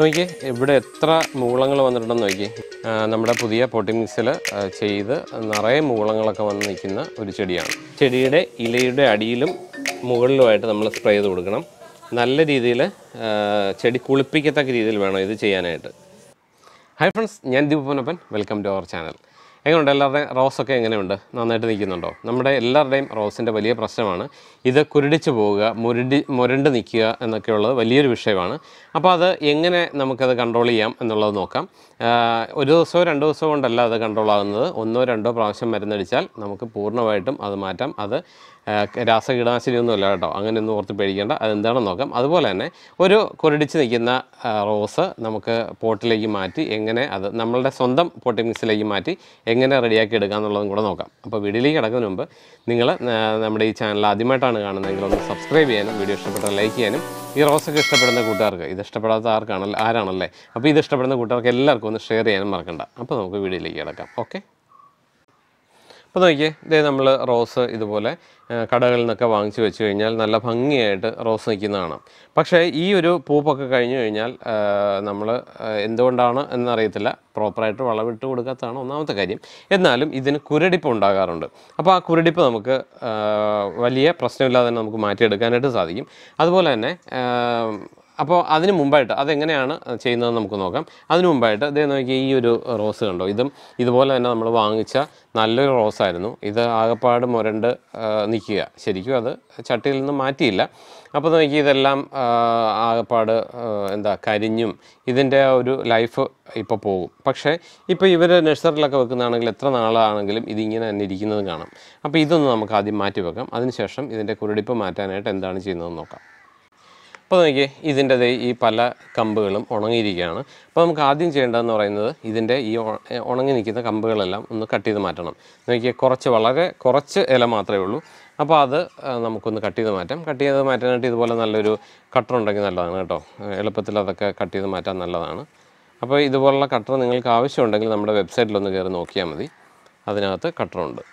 നോക്കിയേ ഇവിടെ എത്ര മൂളങ്ങൾ വന്നിട്ടുണ്ടെന്ന് നോക്കിയേ നമ്മുടെ പുതിയ പൊട്ടി മിക്സിൽ ചെയ്ത് നിറയെ മൂളങ്ങളൊക്കെ വന്ന് നിൽക്കുന്ന ഒരു ചെടിയാണ് ചെടിയുടെ ഇലയുടെ അടിയിലും മുകളിലുമായിട്ട് നമ്മൾ സ്പ്രേ ചെയ്ത് കൊടുക്കണം നല്ല രീതിയിൽ ചെടി കുളിപ്പിക്കത്തക്ക രീതിയിൽ വേണം ഇത് ചെയ്യാനായിട്ട് ഹായ് ഫ്രണ്ട്സ് ഞാൻ Deepanappan welcome to our channel എങ്ങനെയുണ്ട് എല്ലാവരുടെയും റോസൊക്കെ എങ്ങനെയുണ്ട് നന്നായിട്ട് നിൽക്കുന്നുണ്ടോ നമ്മുടെ എല്ലാവരുടെയും റോസിൻ്റെ വലിയ പ്രശ്നമാണ് ഇത് കുരുടിച്ച് പോവുക മുരണ്ടി മുരണ്ട് നിൽക്കുക എന്നൊക്കെ ഉള്ളത് വലിയൊരു വിഷയമാണ് അപ്പോൾ അത് എങ്ങനെ നമുക്കത് കൺട്രോൾ ചെയ്യാം എന്നുള്ളത് നോക്കാം ഒരു ദിവസമോ രണ്ട് ദിവസമോ കൊണ്ടല്ല അത് കൺട്രോൾ ആകുന്നത് ഒന്നോ രണ്ടോ പ്രാവശ്യം മരുന്നടിച്ചാൽ നമുക്ക് പൂർണ്ണമായിട്ടും അത് മാറ്റാം അത് രാസകീടനാശിനി അല്ല കേട്ടോ അങ്ങനെയൊന്നും ഓർത്ത് പേടിക്കേണ്ട അതെന്താണെന്ന് നോക്കാം അതുപോലെ തന്നെ ഒരു കുരടിച്ച് നിൽക്കുന്ന റോസ് നമുക്ക് പോട്ടിലേക്ക് മാറ്റി എങ്ങനെ അത് നമ്മളുടെ സ്വന്തം പോട്ടി മിക്സിലേക്ക് മാറ്റി എങ്ങനെ റെഡിയാക്കി എടുക്കുക എന്നുള്ളതും കൂടെ നോക്കാം അപ്പോൾ വീഡിയോയിലേക്ക് കിടക്കുന്നതിന് മുമ്പ് നിങ്ങൾ നമ്മുടെ ഈ ചാനൽ ആദ്യമായിട്ടാണ് കാണുന്നതെങ്കിൽ ഒന്ന് സബ്സ്ക്രൈബ് ചെയ്യാനും വീഡിയോ ഇഷ്ടപ്പെട്ടാൽ ലൈക്ക് ചെയ്യാനും ഈ റോസൊക്കെ ഇഷ്ടപ്പെടുന്ന കൂട്ടുകാർക്ക് ഇത് ഇഷ്ടപ്പെടാത്ത ആർക്കാണല്ലോ ആരാണല്ലേ അപ്പോൾ ഇത് ഇഷ്ടപ്പെടുന്ന കൂട്ടുകാർക്ക് എല്ലാവർക്കും ഒന്ന് ഷെയർ ചെയ്യാനും മറക്കണ്ട അപ്പോൾ നമുക്ക് വീഡിയോയിലേക്ക് കിടക്കാം ഓക്കെ അപ്പോൾ നോക്കിയേ ഇതേ നമ്മൾ റോസ് ഇതുപോലെ കടകളിൽ നിന്നൊക്കെ വാങ്ങിച്ച് വെച്ച് കഴിഞ്ഞാൽ നല്ല ഭംഗിയായിട്ട് റോസ് നിൽക്കുന്നതാണ് പക്ഷേ ഈ ഒരു പൂപ്പൊക്കെ കഴിഞ്ഞു കഴിഞ്ഞാൽ നമ്മൾ എന്തുകൊണ്ടാണ് എന്നറിയത്തില്ല പ്രോപ്പറായിട്ട് വളവിട്ട് കൊടുക്കാത്തതാണ് ഒന്നാമത്തെ കാര്യം എന്നാലും ഇതിന് കുരടിപ്പ് ഉണ്ടാകാറുണ്ട് അപ്പോൾ ആ കുരടിപ്പ് നമുക്ക് വലിയ പ്രശ്നമില്ലാതെ തന്നെ നമുക്ക് മാറ്റിയെടുക്കാനായിട്ട് സാധിക്കും അതുപോലെ തന്നെ അപ്പോൾ അതിന് മുമ്പായിട്ട് അതെങ്ങനെയാണ് ചെയ്യുന്നതെന്ന് നമുക്ക് നോക്കാം അതിന് മുമ്പായിട്ട് ഇതേ നോക്കി ഈ ഒരു റോസ് കണ്ടോ ഇതും ഇതുപോലെ തന്നെ നമ്മൾ വാങ്ങിച്ച നല്ലൊരു റോസായിരുന്നു ഇത് ആകപ്പാട് മുരണ്ട് നിൽക്കുക ശരിക്കും അത് ചട്ടിയിൽ നിന്ന് മാറ്റിയില്ല അപ്പോൾ നോക്കി ഇതെല്ലാം ആകപ്പാട് എന്താ കരിഞ്ഞും ഇതിൻ്റെ ഒരു ലൈഫ് ഇപ്പോൾ പോകും പക്ഷേ ഇപ്പോൾ ഇവർ നഴ്സറിലൊക്കെ വെക്കുന്നതാണെങ്കിൽ എത്ര നാളാണെങ്കിലും ഇതിങ്ങനെ തന്നെ ഇരിക്കുന്നത് കാണാം അപ്പോൾ ഇതൊന്ന് നമുക്ക് ആദ്യം മാറ്റി വെക്കാം അതിനുശേഷം ഇതിൻ്റെ കുരടിപ്പ് മാറ്റാനായിട്ട് എന്താണ് ചെയ്യുന്നതെന്ന് നോക്കാം അപ്പോൾ നോക്കി ഇതിൻ്റെ ഈ പല കമ്പുകളും ഉണങ്ങിയിരിക്കുകയാണ് അപ്പോൾ നമുക്ക് ആദ്യം ചെയ്യേണ്ടതെന്ന് പറയുന്നത് ഇതിൻ്റെ ഈ ഉണങ്ങി നിൽക്കുന്ന കമ്പുകളെല്ലാം ഒന്ന് കട്ട് ചെയ്ത് മാറ്റണം നോക്കിയാൽ കുറച്ച് വളരെ കുറച്ച് ഇല മാത്രമേ ഉള്ളൂ അപ്പോൾ അത് നമുക്കൊന്ന് കട്ട് ചെയ്ത് മാറ്റാം കട്ട് ചെയ്ത് മാറ്റാനായിട്ട് ഇതുപോലെ നല്ലൊരു കട്ടർ ഉണ്ടെങ്കിൽ നല്ലതാണ് കേട്ടോ എളുപ്പത്തിൽ അതൊക്കെ കട്ട് ചെയ്ത് മാറ്റാൻ നല്ലതാണ് അപ്പോൾ ഇതുപോലുള്ള കട്ടർ നിങ്ങൾക്ക് ആവശ്യമുണ്ടെങ്കിൽ നമ്മുടെ വെബ്സൈറ്റിലൊന്ന് കയറി നോക്കിയാൽ മതി അതിനകത്ത് കട്ടറുണ്ട്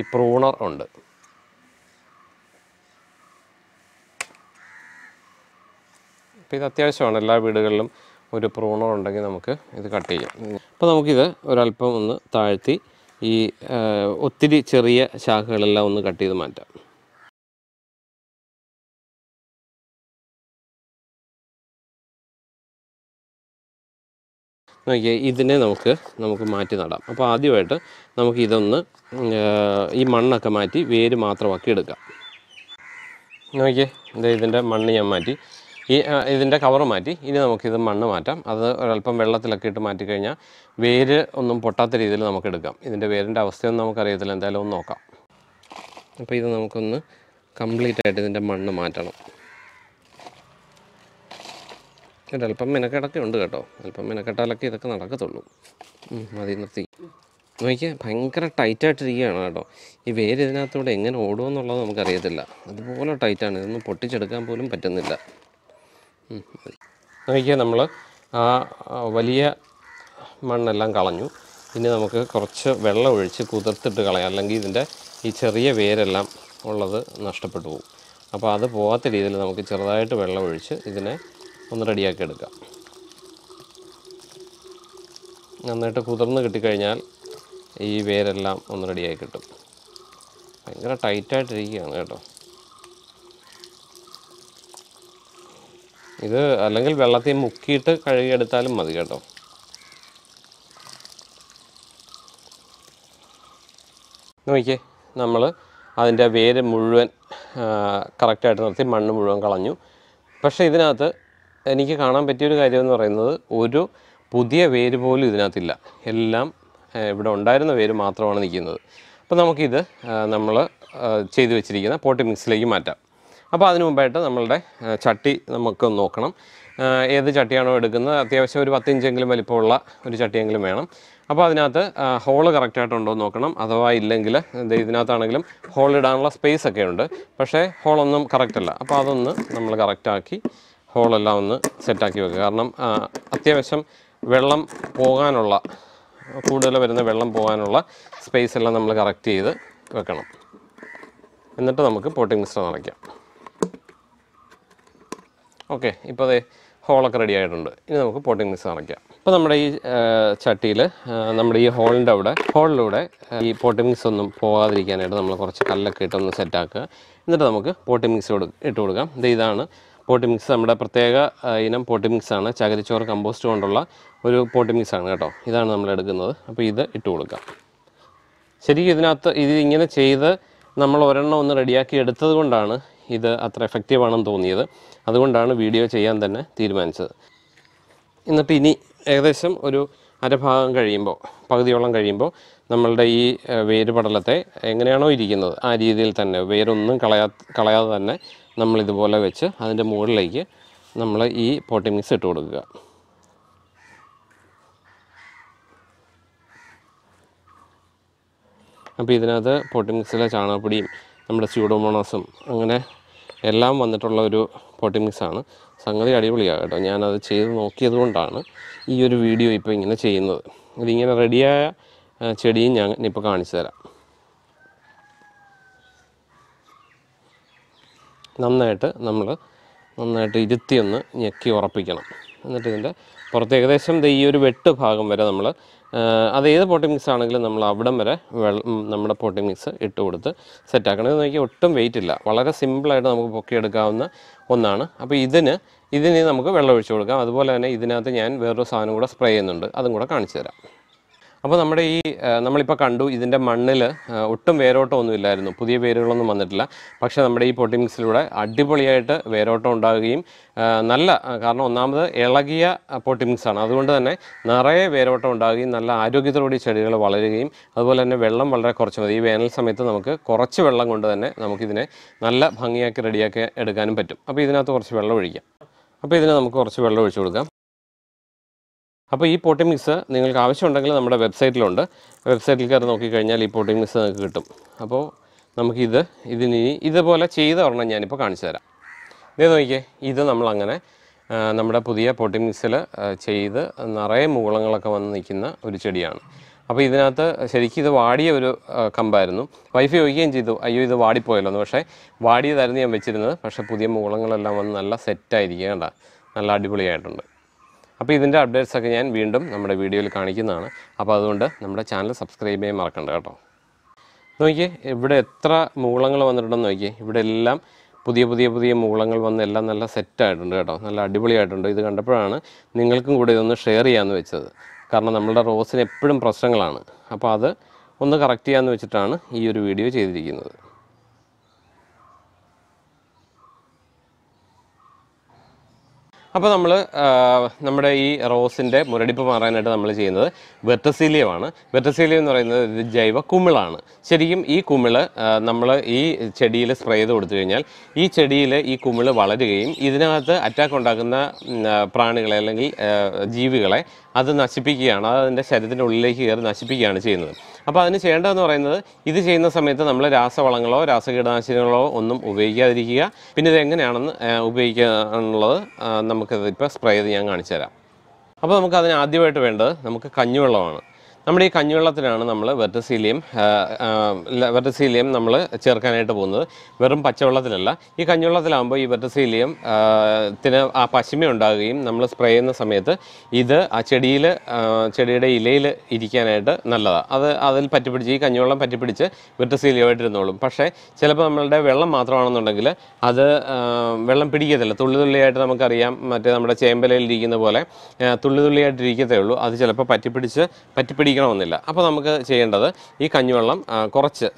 ഈ പ്രൂണർ ഉണ്ട് അപ്പോൾ ഇത് അത്യാവശ്യമാണ് എല്ലാ വീടുകളിലും ഒരു പ്രൂണോ ഉണ്ടെങ്കിൽ നമുക്ക് ഇത് കട്ട് ചെയ്യാം അപ്പോൾ നമുക്കിത് ഒരല്പം ഒന്ന് താഴ്ത്തി ഈ ഒത്തിരി ചെറിയ ശാഖകളെല്ലാം ഒന്ന് കട്ട് ചെയ്ത് മാറ്റാം നോക്കിയാൽ ഇതിനെ നമുക്ക് നമുക്ക് മാറ്റി നടാം അപ്പോൾ ആദ്യമായിട്ട് നമുക്ക് ഇതൊന്ന് ഈ മണ്ണൊക്കെ മാറ്റി വേര് മാത്രമാക്കി എടുക്കാം നോക്കിയേ ഇതാ ഇതിൻ്റെ മണ്ണ് ഞാൻ മാറ്റി ഈ ഇതിൻ്റെ കവർ മാറ്റി ഇനി നമുക്കിത് മണ്ണ് മാറ്റാം അത് ഒരല്പം വെള്ളത്തിലൊക്കെ ഇട്ട് കഴിഞ്ഞാൽ വേര് ഒന്നും പൊട്ടാത്ത രീതിയിൽ നമുക്ക് എടുക്കാം ഇതിൻ്റെ വേരിൻ്റെ അവസ്ഥയൊന്നും നമുക്കറിയത്തില്ല എന്തായാലും ഒന്ന് നോക്കാം അപ്പോൾ ഇത് നമുക്കൊന്ന് കംപ്ലീറ്റ് ആയിട്ട് ഇതിൻ്റെ മണ്ണ് മാറ്റണം ഒരല്പം മിനക്കെടൊക്കെ ഉണ്ട് കേട്ടോ അല്പം മിനക്കെട്ടാലൊക്കെ ഇതൊക്കെ നടക്കത്തുള്ളൂ മതി നിർത്തി നോക്കിയാൽ ഭയങ്കര ടൈറ്റായിട്ടിരിക്കുകയാണ് കേട്ടോ ഈ വേര് ഇതിനകത്തൂടെ എങ്ങനെ ഓടുമെന്നുള്ളത് നമുക്കറിയത്തില്ല അതുപോലെ ടൈറ്റാണ് ഇതൊന്നും പൊട്ടിച്ചെടുക്കാൻ പോലും പറ്റുന്നില്ല നോക്കിയാൽ നമ്മൾ ആ വലിയ മണ്ണെല്ലാം കളഞ്ഞു ഇനി നമുക്ക് കുറച്ച് വെള്ളം ഒഴിച്ച് കുതിർത്തിട്ട് കളയാം അല്ലെങ്കിൽ ഇതിൻ്റെ ഈ ചെറിയ വേരെല്ലാം ഉള്ളത് നഷ്ടപ്പെട്ടു പോകും അപ്പോൾ അത് പോകാത്ത രീതിയിൽ നമുക്ക് ചെറുതായിട്ട് വെള്ളം ഒഴിച്ച് ഇതിനെ ഒന്ന് റെഡിയാക്കി എടുക്കാം നന്നായിട്ട് കുതിർന്ന് കിട്ടിക്കഴിഞ്ഞാൽ ഈ വേരെല്ലാം ഒന്ന് റെഡിയായി കിട്ടും ഭയങ്കര ടൈറ്റായിട്ടിരിക്കുകയാണ് കേട്ടോ ഇത് അല്ലെങ്കിൽ വെള്ളത്തിൽ മുക്കിയിട്ട് കഴുകിയെടുത്താലും മതി കേട്ടോ നോക്കിയേ നമ്മൾ അതിൻ്റെ വേര് മുഴുവൻ കറക്റ്റായിട്ട് നിർത്തി മണ്ണ് മുഴുവൻ കളഞ്ഞു പക്ഷേ ഇതിനകത്ത് എനിക്ക് കാണാൻ പറ്റിയൊരു കാര്യം എന്ന് പറയുന്നത് ഒരു പുതിയ വേര് പോലും ഇതിനകത്തില്ല എല്ലാം ഇവിടെ ഉണ്ടായിരുന്ന വേര് മാത്രമാണ് നിൽക്കുന്നത് അപ്പോൾ നമുക്കിത് നമ്മൾ ചെയ്തു വെച്ചിരിക്കുന്ന പോട്ടി മിക്സിലേക്ക് മാറ്റാം അപ്പോൾ അതിനു മുമ്പായിട്ട് നമ്മളുടെ ചട്ടി നമുക്ക് നോക്കണം ഏത് ചട്ടിയാണോ എടുക്കുന്നത് അത്യാവശ്യം ഒരു പത്തിഞ്ചെങ്കിലും വലിപ്പമുള്ള ഒരു ചട്ടിയെങ്കിലും വേണം അപ്പോൾ അതിനകത്ത് ഹോള് കറക്റ്റായിട്ടുണ്ടോ എന്ന് നോക്കണം അഥവാ ഇല്ലെങ്കിൽ ഇതിനകത്താണെങ്കിലും ഹോൾ ഇടാനുള്ള സ്പേസ് ഒക്കെ ഉണ്ട് പക്ഷേ ഹോളൊന്നും കറക്റ്റല്ല അപ്പോൾ അതൊന്ന് നമ്മൾ കറക്റ്റാക്കി ഹോളെല്ലാം ഒന്ന് സെറ്റാക്കി വെക്കുക കാരണം അത്യാവശ്യം വെള്ളം പോകാനുള്ള കൂടുതൽ വരുന്ന വെള്ളം പോകാനുള്ള സ്പേസ് എല്ലാം നമ്മൾ കറക്റ്റ് ചെയ്ത് വെക്കണം എന്നിട്ട് നമുക്ക് പോട്ടിംഗ് മിസ്റ്റർ നിറയ്ക്കാം ഓക്കെ ഇപ്പോൾ അതെ ഹോളൊക്കെ റെഡി ആയിട്ടുണ്ട് ഇനി നമുക്ക് പോട്ടിംഗ് മിക്സ് അടയ്ക്കാം ഇപ്പോൾ നമ്മുടെ ഈ ചട്ടിയിൽ നമ്മുടെ ഈ ഹോളിൻ്റെ അവിടെ ഹോളിലൂടെ ഈ പോട്ടിംഗ് മിക്സ് ഒന്നും പോകാതിരിക്കാനായിട്ട് നമ്മൾ കുറച്ച് കല്ലൊക്കെ ഇട്ടൊന്ന് സെറ്റാക്കുക എന്നിട്ട് നമുക്ക് പോട്ടിംഗ് മിക്സ് ഇട്ട് കൊടുക്കാം ഇത് ഇതാണ് പോട്ടി മിക്സ് നമ്മുടെ പ്രത്യേക ഇനം പോട്ടി മിക്സ് ആണ് ചകരിച്ചോറ് കമ്പോസ്റ്റ് കൊണ്ടുള്ള ഒരു പോട്ടി മിക്സ് ആണ് കേട്ടോ ഇതാണ് നമ്മൾ എടുക്കുന്നത് അപ്പോൾ ഇത് ഇട്ട് കൊടുക്കാം ശരിക്കും ഇതിനകത്ത് ഇത് ഇങ്ങനെ ചെയ്ത് നമ്മൾ ഒരെണ്ണം ഒന്ന് റെഡിയാക്കി എടുത്തത് കൊണ്ടാണ് ഇത് അത്ര എഫക്റ്റീവാണെന്ന് തോന്നിയത് അതുകൊണ്ടാണ് വീഡിയോ ചെയ്യാൻ തന്നെ തീരുമാനിച്ചത് എന്നിട്ട് ഇനി ഏകദേശം ഒരു അരഭാഗം കഴിയുമ്പോൾ പകുതിയോളം കഴിയുമ്പോൾ നമ്മളുടെ ഈ വേര് പടലത്തെ എങ്ങനെയാണോ ഇരിക്കുന്നത് ആ രീതിയിൽ തന്നെ വേരൊന്നും കളയാ കളയാതെ തന്നെ നമ്മളിതുപോലെ വെച്ച് അതിൻ്റെ മുകളിലേക്ക് നമ്മൾ ഈ പോട്ടി മിക്സ് ഇട്ട് കൊടുക്കുക അപ്പോൾ ഇതിനകത്ത് പോട്ടി മിക്സിലെ ചാണകപ്പൊടിയും നമ്മുടെ സ്യൂഡോമോണോസും അങ്ങനെ എല്ലാം വന്നിട്ടുള്ള ഒരു പോട്ടി ആണ് സംഗതി അടിപൊളിയാണ് കേട്ടോ ഞാനത് ചെയ്ത് നോക്കിയത് കൊണ്ടാണ് ഈ ഒരു വീഡിയോ ഇപ്പോൾ ഇങ്ങനെ ചെയ്യുന്നത് ഇതിങ്ങനെ റെഡിയായ ചെടിയും ഞാൻ ഇപ്പോൾ കാണിച്ചു തരാം നന്നായിട്ട് നമ്മൾ നന്നായിട്ട് ഇരുത്തിയൊന്ന് ഞെക്കി ഉറപ്പിക്കണം എന്നിട്ട് ഇതിൻ്റെ പുറത്ത് ഏകദേശം ഈ ഒരു വെട്ട് ഭാഗം വരെ നമ്മൾ അത് ഏത് പോട്ടി മിക്സ് ആണെങ്കിലും നമ്മൾ അവിടം വരെ നമ്മുടെ പോട്ടി മിക്സ് ഇട്ട് കൊടുത്ത് സെറ്റാക്കണം എന്ന് നോക്കിയാൽ ഒട്ടും വെയിറ്റ് ഇല്ല വളരെ സിമ്പിളായിട്ട് നമുക്ക് പൊക്കിയെടുക്കാവുന്ന ഒന്നാണ് അപ്പോൾ ഇതിന് ഇതിന് നമുക്ക് വെള്ളം ഒഴിച്ചു കൊടുക്കാം അതുപോലെ തന്നെ ഇതിനകത്ത് ഞാൻ വേറൊരു സാധനം കൂടെ സ്പ്രേ ചെയ്യുന്നുണ്ട് അതും കൂടെ കാണിച്ചു തരാം അപ്പോൾ നമ്മുടെ ഈ നമ്മളിപ്പോൾ കണ്ടു ഇതിൻ്റെ മണ്ണിൽ ഒട്ടും വേരോട്ടം ഇല്ലായിരുന്നു പുതിയ വേരുകളൊന്നും വന്നിട്ടില്ല പക്ഷേ നമ്മുടെ ഈ പൊട്ടി മിക്സിലൂടെ അടിപൊളിയായിട്ട് വേരോട്ടം ഉണ്ടാകുകയും നല്ല കാരണം ഒന്നാമത് ഇളകിയ പൊട്ടി അതുകൊണ്ട് തന്നെ നിറയെ വേരോട്ടം ഉണ്ടാകുകയും നല്ല ആരോഗ്യത്തോടുകൂടി ചെടികൾ വളരുകയും അതുപോലെ തന്നെ വെള്ളം വളരെ കുറച്ച് മതി ഈ വേനൽ സമയത്ത് നമുക്ക് കുറച്ച് വെള്ളം കൊണ്ട് തന്നെ നമുക്കിതിനെ നല്ല ഭംഗിയാക്കി റെഡിയാക്കി എടുക്കാനും പറ്റും അപ്പോൾ ഇതിനകത്ത് കുറച്ച് വെള്ളം ഒഴിക്കാം അപ്പോൾ ഇതിനെ നമുക്ക് കുറച്ച് വെള്ളം ഒഴിച്ചു കൊടുക്കാം അപ്പോൾ ഈ പോട്ടി മിക്സ് നിങ്ങൾക്ക് ആവശ്യമുണ്ടെങ്കിൽ നമ്മുടെ വെബ്സൈറ്റിലുണ്ട് വെബ്സൈറ്റിൽ കയറി നോക്കിക്കഴിഞ്ഞാൽ ഈ പോട്ടി മിക്സ് നിങ്ങൾക്ക് കിട്ടും അപ്പോൾ നമുക്കിത് ഇതിനി ഇതുപോലെ ചെയ്ത ഒരെണ്ണം ഞാനിപ്പോൾ കാണിച്ചു തരാം ഇതേ നോക്കിയേ ഇത് നമ്മളങ്ങനെ നമ്മുടെ പുതിയ പോട്ടി മിക്സിൽ ചെയ്ത് നിറയെ മൂളങ്ങളൊക്കെ വന്ന് നിൽക്കുന്ന ഒരു ചെടിയാണ് അപ്പോൾ ഇതിനകത്ത് ശരിക്കും ഇത് വാടിയ ഒരു കമ്പായിരുന്നു വൈഫ് ചോദിക്കുകയും ചെയ്തു അയ്യോ ഇത് വാടിപ്പോയല്ലോ എന്ന് പക്ഷേ വാടിയതായിരുന്നു ഞാൻ വെച്ചിരുന്നത് പക്ഷേ പുതിയ മൂളങ്ങളെല്ലാം വന്ന് നല്ല കേട്ടോ നല്ല അടിപൊളിയായിട്ടുണ്ട് അപ്പോൾ ഇതിൻ്റെ അപ്ഡേറ്റ്സ് ഒക്കെ ഞാൻ വീണ്ടും നമ്മുടെ വീഡിയോയിൽ കാണിക്കുന്നതാണ് അപ്പോൾ അതുകൊണ്ട് നമ്മുടെ ചാനൽ സബ്സ്ക്രൈബ് ചെയ്യാൻ മറക്കണ്ട കേട്ടോ നോക്കിയേ ഇവിടെ എത്ര മൂളങ്ങൾ വന്നിട്ടുണ്ടെന്ന് നോക്കിയേ ഇവിടെ എല്ലാം പുതിയ പുതിയ പുതിയ മൂളങ്ങൾ വന്ന് എല്ലാം നല്ല സെറ്റായിട്ടുണ്ട് കേട്ടോ നല്ല അടിപൊളിയായിട്ടുണ്ട് ഇത് കണ്ടപ്പോഴാണ് നിങ്ങൾക്കും കൂടി ഇതൊന്ന് ഷെയർ ചെയ്യാമെന്ന് വെച്ചത് കാരണം നമ്മുടെ റോസിന് എപ്പോഴും പ്രശ്നങ്ങളാണ് അപ്പോൾ അത് ഒന്ന് കറക്റ്റ് ചെയ്യാമെന്ന് വെച്ചിട്ടാണ് ഈ ഒരു വീഡിയോ ചെയ്തിരിക്കുന്നത് അപ്പോൾ നമ്മൾ നമ്മുടെ ഈ റോസിൻ്റെ മുരടിപ്പ് മാറാനായിട്ട് നമ്മൾ ചെയ്യുന്നത് വെറ്റസീലിയമാണ് വെറ്റസീലിയം എന്ന് പറയുന്നത് ഇത് ജൈവ കുമിളാണ് ശരിക്കും ഈ കുമിള് നമ്മൾ ഈ ചെടിയിൽ സ്പ്രേ ചെയ്ത് കൊടുത്തു കഴിഞ്ഞാൽ ഈ ചെടിയിൽ ഈ കുമിള് വളരുകയും ഇതിനകത്ത് അറ്റാക്ക് ഉണ്ടാക്കുന്ന പ്രാണികളെ അല്ലെങ്കിൽ ജീവികളെ അത് നശിപ്പിക്കുകയാണ് അതിൻ്റെ ശരീരത്തിൻ്റെ ഉള്ളിലേക്ക് കയറി നശിപ്പിക്കുകയാണ് ചെയ്യുന്നത് അപ്പോൾ അതിന് ചെയ്യേണ്ടതെന്ന് പറയുന്നത് ഇത് ചെയ്യുന്ന സമയത്ത് നമ്മൾ രാസവളങ്ങളോ രാസകീടനാശിനികളോ ഒന്നും ഉപയോഗിക്കാതിരിക്കുക പിന്നെ ഇത് എങ്ങനെയാണെന്ന് ഉപയോഗിക്കാനുള്ളത് ഇപ്പോൾ സ്പ്രേ ചെയ്ത് ഞാൻ കാണിച്ചു തരാം അപ്പോൾ നമുക്ക് അതിന് ആദ്യമായിട്ട് വേണ്ടത് നമുക്ക് കഞ്ഞിവെള്ളമാണ് നമ്മുടെ ഈ കഞ്ഞിവെള്ളത്തിലാണ് നമ്മൾ വെർട്ടസീലിയം വെർട്ടസീലിയം നമ്മൾ ചേർക്കാനായിട്ട് പോകുന്നത് വെറും പച്ചവെള്ളത്തിലല്ല ഈ കഞ്ഞിവെള്ളത്തിലാകുമ്പോൾ ഈ വെർട്ടസീലിയം ത്തിന് ആ പശിമ ഉണ്ടാകുകയും നമ്മൾ സ്പ്രേ ചെയ്യുന്ന സമയത്ത് ഇത് ആ ചെടിയിൽ ചെടിയുടെ ഇലയിൽ ഇരിക്കാനായിട്ട് നല്ലതാണ് അത് അതിൽ പറ്റിപ്പിടിച്ച് ഈ കഞ്ഞിവെള്ളം പറ്റിപ്പിടിച്ച് വെർട്ടസീലിയമായിട്ടിരുന്നോളും പക്ഷേ ചിലപ്പോൾ നമ്മളുടെ വെള്ളം മാത്രമാണെന്നുണ്ടെങ്കിൽ അത് വെള്ളം പിടിക്കത്തില്ല തുള്ളി തുള്ളിയായിട്ട് നമുക്കറിയാം മറ്റേ നമ്മുടെ ചേമ്പലയിൽ ഇരിക്കുന്ന പോലെ തുള്ളി തുള്ളിയായിട്ട് ഇരിക്കത്തേ ഉള്ളൂ അത് ചിലപ്പോൾ പറ്റിപ്പിടിച്ച് പറ്റിപ്പിടിക്കും ഉപയോഗിക്കണമെന്നില്ല അപ്പോൾ നമുക്ക് ചെയ്യേണ്ടത് ഈ കഞ്ഞിവെള്ളം കുറച്ച്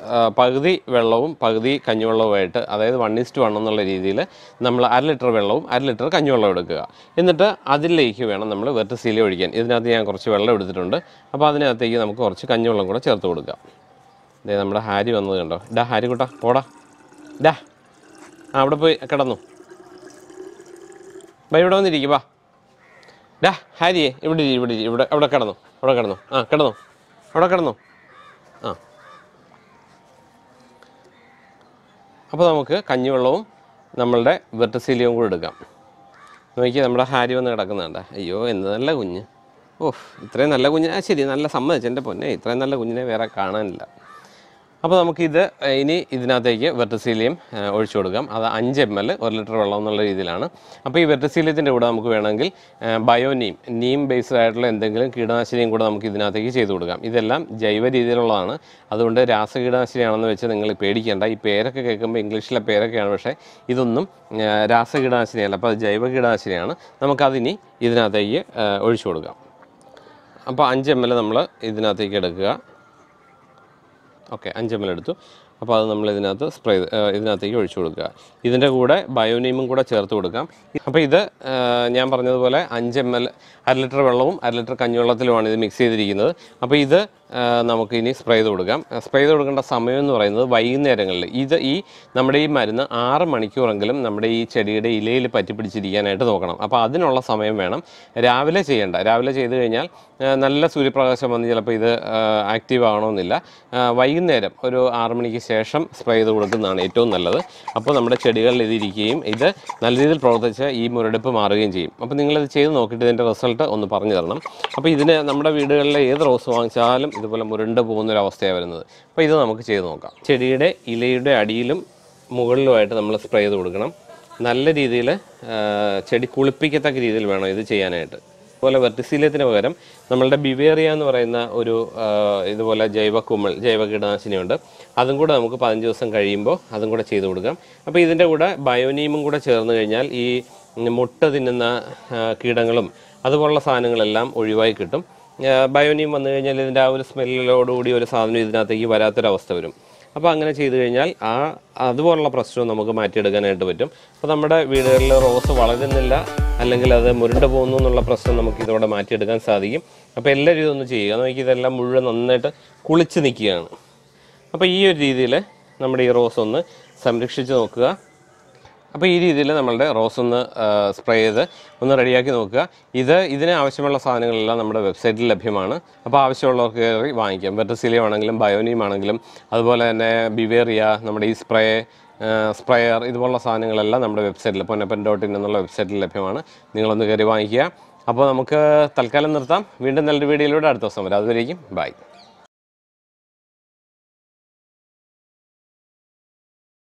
പകുതി വെള്ളവും പകുതി കഞ്ഞിവെള്ളവുമായിട്ട് അതായത് വൺ ഇസ്റ്റ് വൺ എന്നുള്ള രീതിയിൽ നമ്മൾ അര ലിറ്റർ വെള്ളവും അര ലിറ്റർ കഞ്ഞിവെള്ളം എടുക്കുക എന്നിട്ട് അതിലേക്ക് വേണം നമ്മൾ വെർട്ടസീല ഒഴിക്കാൻ ഇതിനകത്ത് ഞാൻ കുറച്ച് വെള്ളം എടുത്തിട്ടുണ്ട് അപ്പോൾ അതിനകത്തേക്ക് നമുക്ക് കുറച്ച് കഞ്ഞിവെള്ളം കൂടെ ചേർത്ത് കൊടുക്കുക അതെ നമ്മുടെ ഹാരി വന്നത് കണ്ടോ ഡാ ഹാരി കൂട്ടാ പോടാ ഡാ ആ അവിടെ പോയി കിടന്നു ബൈ ഇവിടെ വന്നിരിക്കും ഡാ ഹാരിയെ ഇവിടെ ഇവിടെ ഇവിടെ അവിടെ കിടന്നു അവിടെ കിടന്നു ആ കിടന്നു അവിടെ കിടന്നു ആ അപ്പോൾ നമുക്ക് കഞ്ഞിവെള്ളവും നമ്മളുടെ വെർട്ടസീലിയവും കൂടെ എടുക്കാം നോക്കി നമ്മുടെ ഹാരി വന്ന് കിടക്കുന്നുണ്ട് അയ്യോ എന്ത് നല്ല കുഞ്ഞ് ഓഹ് ഇത്രയും നല്ല കുഞ്ഞ് ആ ശരി നല്ല സമ്മതിച്ചു എൻ്റെ പൊന്നെ ഇത്രയും നല്ല കുഞ്ഞിനെ വേറെ കാണാനില്ല അപ്പോൾ നമുക്കിത് ഇനി ഇതിനകത്തേക്ക് വെർട്ടസീലിയം ഒഴിച്ചു കൊടുക്കാം അത് അഞ്ച് എം എൽ ഒരു ലിറ്റർ വെള്ളം എന്നുള്ള രീതിയിലാണ് അപ്പോൾ ഈ വെർട്ടസീലിയത്തിൻ്റെ കൂടെ നമുക്ക് വേണമെങ്കിൽ ബയോ നീം നീം ബേസ്ഡ് ആയിട്ടുള്ള എന്തെങ്കിലും കീടനാശിനിയും കൂടെ നമുക്ക് ഇതിനകത്തേക്ക് ചെയ്തു കൊടുക്കാം ഇതെല്ലാം ജൈവ രീതിയിലുള്ളതാണ് അതുകൊണ്ട് രാസകീടനാശിനിയാണെന്ന് വെച്ച് നിങ്ങൾ പേടിക്കേണ്ട ഈ പേരൊക്കെ കേൾക്കുമ്പോൾ ഇംഗ്ലീഷിലെ പേരൊക്കെയാണ് പക്ഷേ ഇതൊന്നും രാസകീടനാശിനിയല്ല അപ്പോൾ അത് ജൈവ കീടനാശിനിയാണ് നമുക്കതിനി ഇതിനകത്തേക്ക് ഒഴിച്ചു കൊടുക്കാം അപ്പോൾ അഞ്ച് എം എൽ നമ്മൾ ഇതിനകത്തേക്ക് എടുക്കുക ഓക്കെ അഞ്ച് എം എൽ എടുത്തു അപ്പോൾ അത് നമ്മൾ ഇതിനകത്ത് സ്പ്രേ ഇതിനകത്തേക്ക് ഒഴിച്ചു കൊടുക്കുക ഇതിൻ്റെ കൂടെ ബയോനീമും കൂടെ ചേർത്ത് കൊടുക്കാം അപ്പോൾ ഇത് ഞാൻ പറഞ്ഞതുപോലെ അഞ്ച് എം എൽ അര ലിറ്റർ വെള്ളവും അര ലിറ്റർ കഞ്ഞിവെള്ളത്തിലുമാണ് ഇത് മിക്സ് ചെയ്തിരിക്കുന്നത് അപ്പോൾ ഇത് നമുക്ക് ഇനി സ്പ്രേ ചെയ്ത് കൊടുക്കാം സ്പ്രേ ചെയ്ത് കൊടുക്കേണ്ട സമയം എന്ന് പറയുന്നത് വൈകുന്നേരങ്ങളിൽ ഇത് ഈ നമ്മുടെ ഈ മരുന്ന് ആറ് മണിക്കൂറെങ്കിലും നമ്മുടെ ഈ ചെടിയുടെ ഇലയിൽ പറ്റിപ്പിടിച്ചിരിക്കാനായിട്ട് നോക്കണം അപ്പോൾ അതിനുള്ള സമയം വേണം രാവിലെ ചെയ്യേണ്ട രാവിലെ ചെയ്ത് കഴിഞ്ഞാൽ നല്ല സൂര്യപ്രകാശം വന്ന് ചിലപ്പോൾ ഇത് ആക്റ്റീവ് ആവണമെന്നില്ല വൈകുന്നേരം ഒരു ആറ് മണിക്ക് ശേഷം സ്പ്രേ ചെയ്ത് കൊടുക്കുന്നതാണ് ഏറ്റവും നല്ലത് അപ്പോൾ നമ്മുടെ ചെടികളിൽ ഇതിരിക്കുകയും ഇത് നല്ല രീതിയിൽ പ്രവർത്തിച്ച് ഈ മുരടിപ്പ് മാറുകയും ചെയ്യും അപ്പോൾ നിങ്ങളിത് ചെയ്ത് നോക്കിയിട്ട് ഇതിൻ്റെ റിസൾട്ട് ഒന്ന് പറഞ്ഞു തരണം അപ്പോൾ ഇതിന് നമ്മുടെ വീടുകളിലെ ഏത് റോസ് വാങ്ങിച്ചാലും ഇതുപോലെ മുരുണ്ട് പോകുന്നൊരവസ്ഥയാണ് വരുന്നത് അപ്പോൾ ഇത് നമുക്ക് ചെയ്ത് നോക്കാം ചെടിയുടെ ഇലയുടെ അടിയിലും മുകളിലുമായിട്ട് നമ്മൾ സ്പ്രേ ചെയ്ത് കൊടുക്കണം നല്ല രീതിയിൽ ചെടി കുളിപ്പിക്കത്തക്ക രീതിയിൽ വേണം ഇത് ചെയ്യാനായിട്ട് അതുപോലെ വെർട്ടിസീലത്തിന് പകരം നമ്മളുടെ ബിവേറിയ എന്ന് പറയുന്ന ഒരു ഇതുപോലെ ജൈവ കുമ്മൽ ജൈവ കീടനാശിനിയുണ്ട് അതും കൂടെ നമുക്ക് പതിനഞ്ച് ദിവസം കഴിയുമ്പോൾ അതും കൂടെ ചെയ്ത് കൊടുക്കാം അപ്പോൾ ഇതിൻ്റെ കൂടെ ബയോനീമും കൂടെ ചേർന്ന് കഴിഞ്ഞാൽ ഈ മുട്ട തിന്നുന്ന കീടങ്ങളും അതുപോലുള്ള സാധനങ്ങളെല്ലാം ഒഴിവായി കിട്ടും ബയോനിയം വന്നു കഴിഞ്ഞാൽ ഇതിൻ്റെ ആ ഒരു സ്മെല്ലിലോടുകൂടി ഒരു സാധനം ഇതിനകത്തേക്ക് വരാത്തൊരവസ്ഥ വരും അപ്പോൾ അങ്ങനെ ചെയ്തു കഴിഞ്ഞാൽ ആ അതുപോലുള്ള പ്രശ്നവും നമുക്ക് മാറ്റിയെടുക്കാനായിട്ട് പറ്റും അപ്പോൾ നമ്മുടെ വീടുകളിൽ റോസ് വളരുന്നില്ല അല്ലെങ്കിൽ അത് മുരുണ്ട് പോകുന്നു എന്നുള്ള പ്രശ്നം നമുക്ക് ഇതോടെ മാറ്റിയെടുക്കാൻ സാധിക്കും അപ്പോൾ എല്ലാവരും ഇതൊന്ന് ചെയ്യുക നമുക്ക് ഇതെല്ലാം മുഴുവൻ നന്നായിട്ട് കുളിച്ച് നിൽക്കുകയാണ് അപ്പോൾ ഈ ഒരു രീതിയിൽ നമ്മുടെ ഈ റോസ് ഒന്ന് സംരക്ഷിച്ച് നോക്കുക അപ്പോൾ ഈ രീതിയിൽ നമ്മളുടെ റോസ് ഒന്ന് സ്പ്രേ ചെയ്ത് ഒന്ന് റെഡിയാക്കി നോക്കുക ഇത് ഇതിന് ആവശ്യമുള്ള സാധനങ്ങളെല്ലാം നമ്മുടെ വെബ്സൈറ്റിൽ ലഭ്യമാണ് അപ്പോൾ ആവശ്യമുള്ളവർക്ക് കയറി വാങ്ങിക്കാം ബെറ്റസിലിയം ആണെങ്കിലും ബയോനിയം ആണെങ്കിലും അതുപോലെ തന്നെ ബിവേറിയ നമ്മുടെ ഈ സ്പ്രേ സ്പ്രേയർ ഇതുപോലുള്ള സാധനങ്ങളെല്ലാം നമ്മുടെ വെബ്സൈറ്റിൽ പൊന്നപ്പൻ ഡോട്ട് ഇൻ എന്നുള്ള വെബ്സൈറ്റിൽ ലഭ്യമാണ് നിങ്ങളൊന്ന് കയറി വാങ്ങിക്കുക അപ്പോൾ നമുക്ക് തൽക്കാലം നിർത്താം വീണ്ടും നല്ലൊരു വീഡിയോയിലൂടെ അടുത്ത ദിവസം വരാം അതുവരേക്കും ബൈ